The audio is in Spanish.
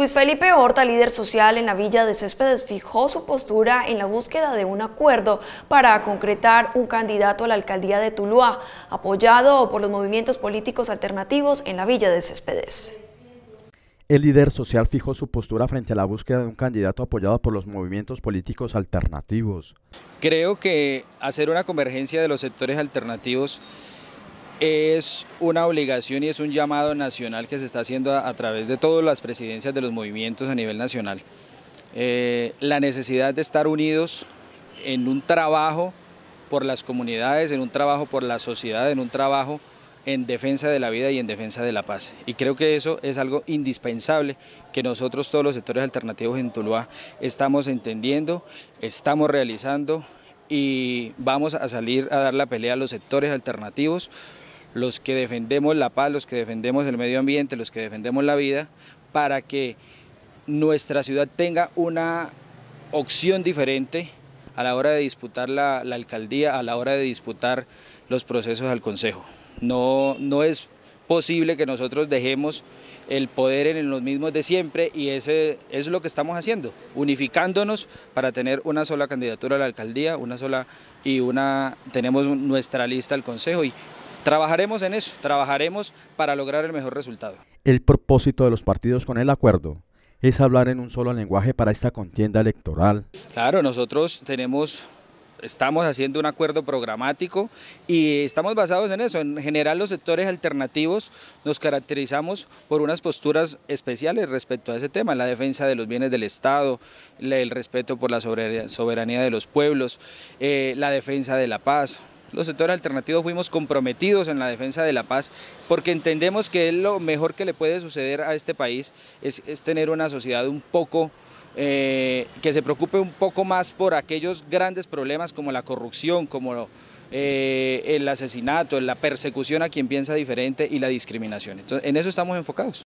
Luis Felipe Horta, líder social en la Villa de Céspedes, fijó su postura en la búsqueda de un acuerdo para concretar un candidato a la alcaldía de Tuluá, apoyado por los movimientos políticos alternativos en la Villa de Céspedes. El líder social fijó su postura frente a la búsqueda de un candidato apoyado por los movimientos políticos alternativos. Creo que hacer una convergencia de los sectores alternativos es una obligación y es un llamado nacional que se está haciendo a, través de todas las presidencias de los movimientos a nivel nacional. Eh, la necesidad de estar unidos en un trabajo por las comunidades, en un trabajo por la sociedad, en un trabajo en defensa de la vida y en defensa de la paz. Y creo que eso es algo indispensable que nosotros todos los sectores alternativos en Tuluá estamos entendiendo, estamos realizando y vamos a salir a dar la pelea a los sectores alternativos los que defendemos la paz, los que defendemos el medio ambiente, los que defendemos la vida, para que nuestra ciudad tenga una opción diferente a la hora de disputar la, alcaldía, a la hora de disputar los procesos al Consejo. No, no es posible que nosotros dejemos el poder en los mismos de siempre y eso es lo que estamos haciendo, unificándonos para tener una sola candidatura a la alcaldía, una sola y una tenemos nuestra lista al consejo y Trabajaremos en eso, trabajaremos para lograr el mejor resultado. El propósito de los partidos con el acuerdo es hablar en un solo lenguaje para esta contienda electoral. Claro, nosotros tenemos estamos haciendo un acuerdo programático y estamos basados en eso. En general los sectores alternativos nos caracterizamos por unas posturas especiales respecto a ese tema, la defensa de los bienes del Estado, el respeto por la soberanía de los pueblos, eh, la defensa de la paz, los sectores alternativos fuimos comprometidos en la defensa de la paz porque entendemos que lo mejor que le puede suceder a este país es, tener una sociedad un poco... Eh, que se preocupe un poco más por aquellos grandes problemas como la corrupción, como eh, el asesinato, la persecución a quien piensa diferente y la discriminación. en eso estamos enfocados.